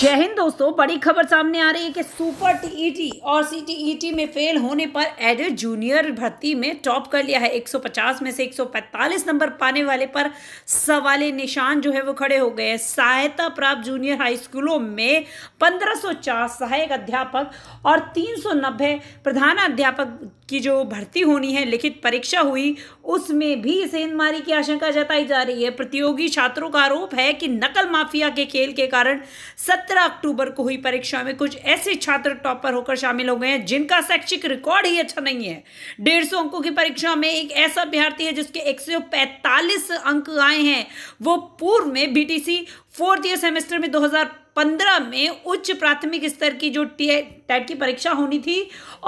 जय हिंद दोस्तों बड़ी खबर सामने आ रही है कि सुपर टीईटी और सीटीईटी में फेल होने पर एडेड जूनियर भर्ती में टॉप कर लिया है 150 में से 145 नंबर पाने वाले पर सवाले निशान जो है वो खड़े हो गए हैं सहायता प्राप्त जूनियर हाई स्कूलों में 1504 सहायक अध्यापक और 390 प्रधानाध्यापक की जो भर्ती होनी है लिखित परीक्षा हुई उसमें भी सेंधमारी की आशंका जताई जा रही है प्रतियोगी छात्रों का आरोप है कि नकल माफिया के खेल के कारण 17 अक्टूबर को हुई परीक्षा में कुछ ऐसे छात्र टॉपर होकर शामिल हो गए हैं जिनका शैक्षिक रिकॉर्ड ही अच्छा नहीं है डेढ़ सौ अंकों की परीक्षा में एक ऐसा अभ्यर्थी है जिसके एक अंक आए हैं वो पूर्व में बीटीसी फोर्थ ईयर सेमेस्टर में 2000 पंद्रह में उच्च प्राथमिक स्तर की जो टेट की परीक्षा होनी थी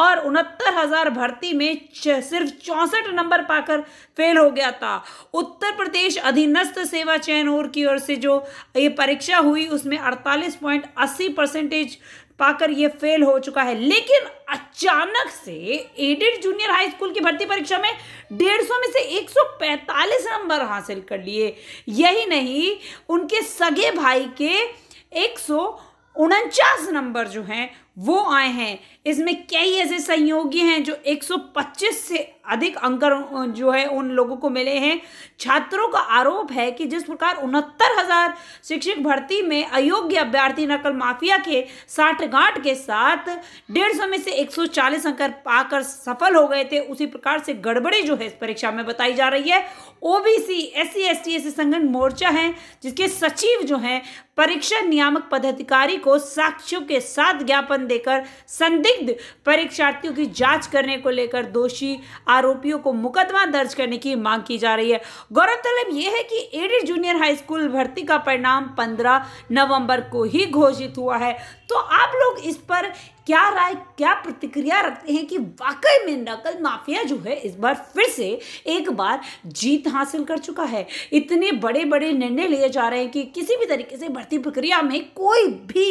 और उनहत्तर हज़ार भर्ती में सिर्फ चौंसठ नंबर पाकर फेल हो गया था उत्तर प्रदेश अधीनस्थ सेवा चयन और की ओर से जो ये परीक्षा हुई उसमें अड़तालीस पॉइंट अस्सी परसेंटेज पाकर ये फेल हो चुका है लेकिन अचानक से एडेड जूनियर हाई स्कूल की भर्ती परीक्षा में डेढ़ सौ में से 145 नंबर हासिल कर लिए यही नहीं उनके सगे भाई के एक सौ उनचास नंबर जो हैं वो आए हैं इसमें कई ऐसे सहयोगी हैं जो 125 से अधिक अंक जो है उन लोगों को मिले हैं छात्रों का आरोप है कि जिस प्रकार उनहत्तर हजार शिक्षक भर्ती में अयोग्य अभ्यर्थी नकल माफिया के साठगांठ के साथ डेढ़ सौ में से 140 अंक पाकर सफल हो गए थे उसी प्रकार से गड़बड़ी जो है इस परीक्षा में बताई जा रही है OBC S C S T ऐसे संगठन मोर्चा है जिसके सचिव जो है परीक्षा नियामक पदाधिकारी को साक्ष्यों के साथ ज्ञापन विज्ञापन देकर संदिग्ध परीक्षार्थियों की जांच करने को लेकर दोषी आरोपियों को मुकदमा दर्ज करने की मांग की जा रही है गौरतलब यह है कि एडेड जूनियर हाई स्कूल भर्ती का परिणाम 15 नवंबर को ही घोषित हुआ है तो आप लोग इस पर क्या राय क्या प्रतिक्रिया रखते हैं कि वाकई में नकल माफिया जो है इस बार फिर से एक बार जीत हासिल कर चुका है इतने बड़े बड़े निर्णय लिए जा रहे हैं कि किसी भी तरीके से भर्ती प्रक्रिया में कोई भी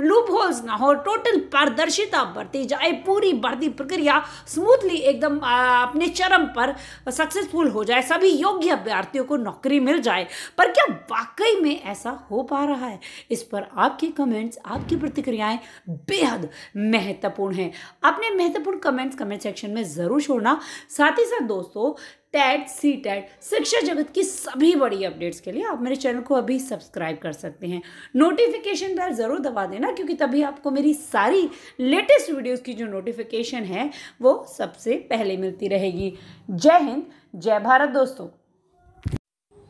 लूप होल्स ना हो टोटल पारदर्शिता बरती जाए पूरी भर्ती प्रक्रिया स्मूथली एकदम अपने चरम पर सक्सेसफुल हो जाए सभी योग्य अभ्यर्थियों को नौकरी मिल जाए पर क्या वाकई में ऐसा हो पा रहा है इस पर आपके कमेंट्स आपकी प्रतिक्रियाएं बेहद महत्वपूर्ण है अपने महत्वपूर्ण कमेंट्स कमेंट सेक्शन में ज़रूर छोड़ना साथ ही साथ दोस्तों टेट सी टेट शिक्षा जगत की सभी बड़ी अपडेट्स के लिए आप मेरे चैनल को अभी सब्सक्राइब कर सकते हैं नोटिफिकेशन बेल ज़रूर दबा देना क्योंकि तभी आपको मेरी सारी लेटेस्ट वीडियोस की जो नोटिफिकेशन है वो सबसे पहले मिलती रहेगी जय हिंद जय भारत दोस्तों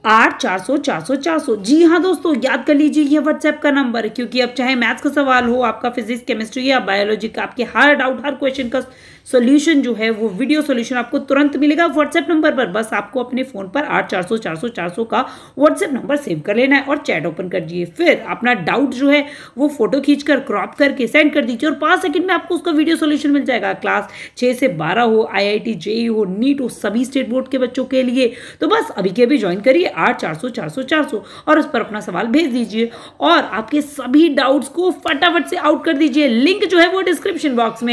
आठ चार सौ चार सौ चार सौ जी हाँ दोस्तों याद कर लीजिए ये व्हाट्सएप का नंबर है क्योंकि अब चाहे मैथ्स का सवाल हो आपका फिजिक्स केमिस्ट्री या बायोलॉजी का आपके हर डाउट हर क्वेश्चन का सोल्यूशन जो है वो वीडियो सोल्यूशन आपको तुरंत मिलेगा व्हाट्सएप नंबर पर बस आपको अपने फ़ोन पर आठ चार सौ चार सौ चार सौ का व्हाट्सएप नंबर सेव कर लेना है और चैट ओपन कर दीजिए फिर अपना डाउट जो है वो फोटो खींचकर क्रॉप करके सेंड कर दीजिए और पाँच सेकंड में आपको उसका वीडियो सोल्यूशन मिल जाएगा क्लास छः से बारह हो आई आई जेई हो नीट हो सभी स्टेट बोर्ड के बच्चों के लिए तो बस अभी के अभी ज्वाइन करिए आठ चार सौ चार सौ चार सौ और उस पर अपना सवाल भेज दीजिए और आपके सभी डाउट्स को फटाफट से आउट कर दीजिए लिंक जो है वो डिस्क्रिप्शन बॉक्स में